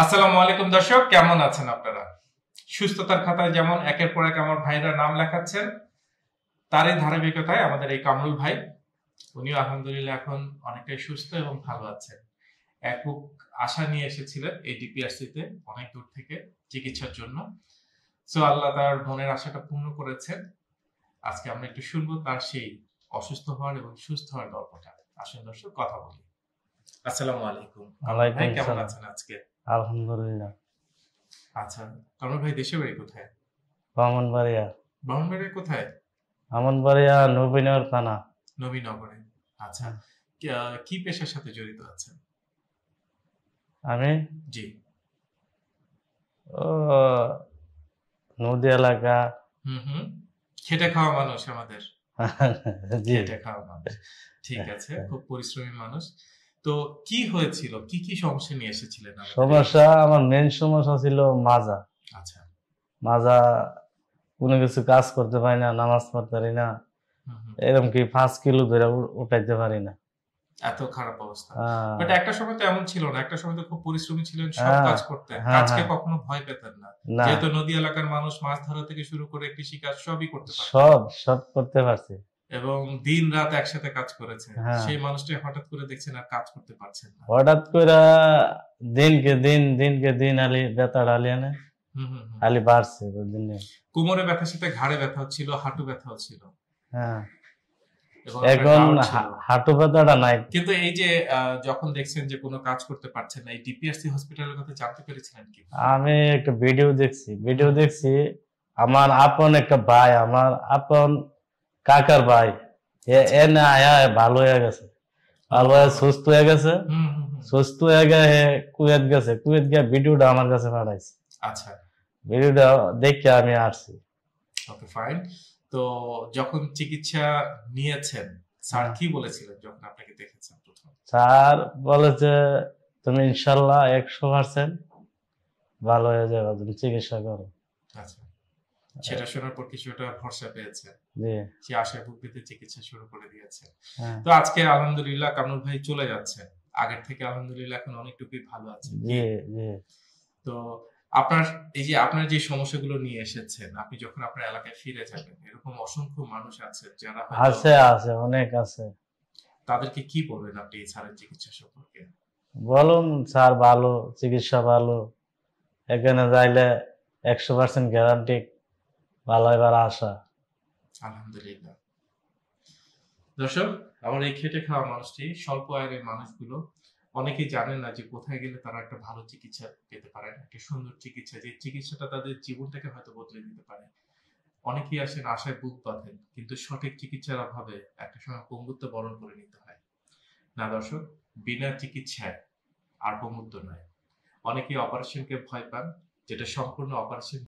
আসসালামু আলাইকুম দর্শক কেমন আছেন আপনারা সুস্থতার খাতায় যেমন একের পর এক আমার ভাইরা নাম লেখাচ্ছেন তারই ধারাবাহিকতায় আমাদের এই কামরুল ভাই উনিও আলহামদুলিল্লাহ এখন অনেকটাই সুস্থ এবং ভালো আছেন একক আশা নিয়ে এসেছিলেন এই ডিপিআরসিতে অনেক দূর থেকে চিকিৎসার জন্য সো আল্লাহ তার মনের আশাটা পূর্ণ করেছেন আজকে আমরা একটু শুনবো তার সেই অসুস্থ হওয়ার এবং সুস্থ হওয়ার গল্পটা আসেন দর্শক কথা বলি আসসালামু আলাইকুম ভাই হ্যাঁ, কেমন আছেন আজকে আলহামদুলিল্লাহ আচ্ছা কামরুল ভাই দেশে বাড়ি কোথায় বামনবাড়িয়া বামনবাড়িয়া কোথায় বামনবাড়িয়া নবীনগর থানা নবীনগরে আচ্ছা কি পেশার সাথে জড়িত আছেন আমি জি ও নদী এলাকা হুম হুম খেটে খাওয়া মানুষ আমাদের খেটে খাওয়া মানুষ ঠিক হ্যাঁ, আছে হ্যাঁ। খুব পরিশ্রমী মানুষ তো কি হয়েছিল কি কি সমস্যা নিয়ে এসেছিলেন সমস্যা আমার মেন সমস্যা ছিল মাজা আচ্ছা মাজা কোনো কিছু কাজ করতে পারি না নামাজ পড়তে পারি না এরকম কি পাঁচ কিলো ধরে উঠাইতে পারি না এত খারাপ অবস্থা বাট হ্যাঁ। একটা সময় তো এমন ছিল না একটা সময় তো খুব পরিশ্রমী ছিলেন সব হ্যাঁ, কাজ করতে হ্যাঁ, কাজকে কখনো ভয় পেতেন না যেহেতু নদী এলাকার মানুষ মাছ ধরা থেকে শুরু করে কৃষি কাজ সবই করতে সব সব করতে পারছে এবং দিন রাত একসাথে কাজ করেছে হ্যাঁ। সেই মানুষটি হঠাৎ করে দেখছেন আর কাজ করতে পারছেন না হঠাৎ করে দিনকে দিন দিনকে দিন আলি ব্যথা ডালিয়ে না আলি বাড়ছে দিনে কোমরে ব্যথার সাথে ঘাড়ে ব্যথা হচ্ছিল হাঁটু ব্যথা ছিল হ্যাঁ এখন হাঁটু ব্যথাটা নাই কিন্তু এই যে যখন দেখছেন যে কোনো কাজ করতে পারছেন না এই ডিপিআরসি হসপিটালের কথা জানতে পেরেছিলেন কি আমি একটা ভিডিও দেখছি ভিডিও দেখছি আমার আপন একটা ভাই আমার আপন কাকার ভাই আয়া ভালো হয়ে গেছে ভালো হয়ে সুস্থ হয়ে গেছে সুস্থ হয়ে গেছে কুয়েত গেছে কুয়েত গিয়ে ভিডিওটা আমার কাছে পাঠাইছে আচ্ছা ভিডিওটা দেখে আমি আসছি ওকে ফাইন তো যখন চিকিৎসা নিয়েছেন স্যার কি বলেছিলেন যখন আপনাকে দেখেছেন প্রথম স্যার বলেছে তুমি ইনশাল্লাহ একশো পার্সেন্ট ভালো হয়ে যাবে তুমি চিকিৎসা করো আচ্ছা সেটা শোনার পর কিছু একটা ভরসা পেয়েছে সে আশায় বুক পেতে চিকিৎসা শুরু করে দিয়েছে হ্যাঁ। তো আজকে আলহামদুলিল্লাহ কামরুল ভাই চলে যাচ্ছে আগের থেকে আলহামদুলিল্লাহ এখন অনেকটুকুই ভালো আছে তো আপনার এই যে আপনার যে সমস্যাগুলো নিয়ে এসেছেন আপনি যখন আপনার এলাকায় ফিরে যাবেন এরকম অসংখ্য মানুষ আছে যারা আছে আছে অনেক আছে তাদেরকে কি বলবেন আপনি এই স্যারের চিকিৎসা সম্পর্কে বলুন স্যার ভালো চিকিৎসা ভালো এখানে যাইলে একশো পার্সেন্ট গ্যারান্টি ভালো এবার আশা আলহামদুলিল্লাহ দর্শক আমার এই খেটে খাওয়া মানুষটি স্বল্প আয়ের মানুষগুলো অনেকেই জানেন না যে কোথায় গেলে তারা একটা ভালো চিকিৎসা পেতে পারেন একটা সুন্দর চিকিৎসা যে চিকিৎসাটা তাদের জীবনটাকে হয়তো বদলে দিতে পারে অনেকেই আসেন আশায় বুক বাঁধেন কিন্তু সঠিক চিকিৎসার অভাবে একটা সময় পঙ্গুত্ব বরণ করে নিতে হয় না দর্শক বিনা চিকিৎসায় আর পঙ্গুত্ব নয় অনেকেই অপারেশনকে ভয় পান যেটা সম্পূর্ণ অপারেশন